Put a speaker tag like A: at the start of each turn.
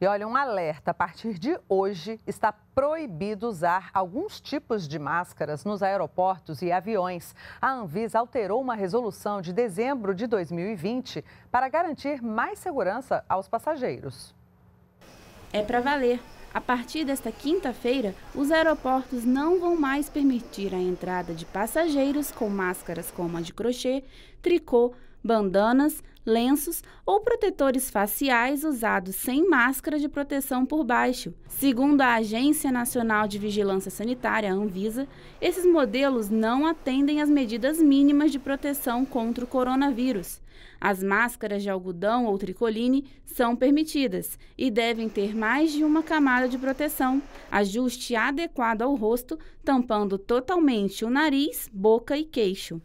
A: E olha, um alerta: a partir de hoje está proibido usar alguns tipos de máscaras nos aeroportos e aviões. A Anvisa alterou uma resolução de dezembro de 2020 para garantir mais segurança aos passageiros.
B: É para valer. A partir desta quinta-feira, os aeroportos não vão mais permitir a entrada de passageiros com máscaras como a de crochê, tricô, bandanas, lenços ou protetores faciais usados sem máscara de proteção por baixo. Segundo a Agência Nacional de Vigilância Sanitária, Anvisa, esses modelos não atendem às medidas mínimas de proteção contra o coronavírus. As máscaras de algodão ou tricoline são permitidas e devem ter mais de uma camada de proteção, ajuste adequado ao rosto, tampando totalmente o nariz, boca e queixo.